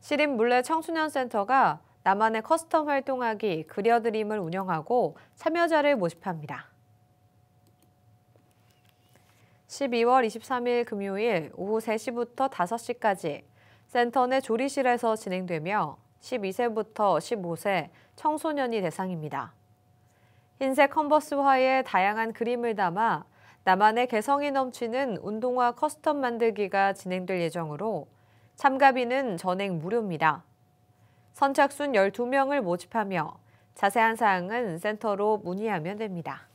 시립물레청소년센터가 나만의 커스텀 활동하기 그려드림을 운영하고 참여자를 모집합니다. 12월 23일 금요일 오후 3시부터 5시까지 센터 내 조리실에서 진행되며 12세부터 15세 청소년이 대상입니다. 흰색 컨버스화에 다양한 그림을 담아 나만의 개성이 넘치는 운동화 커스텀 만들기가 진행될 예정으로 참가비는 전액 무료입니다. 선착순 12명을 모집하며 자세한 사항은 센터로 문의하면 됩니다.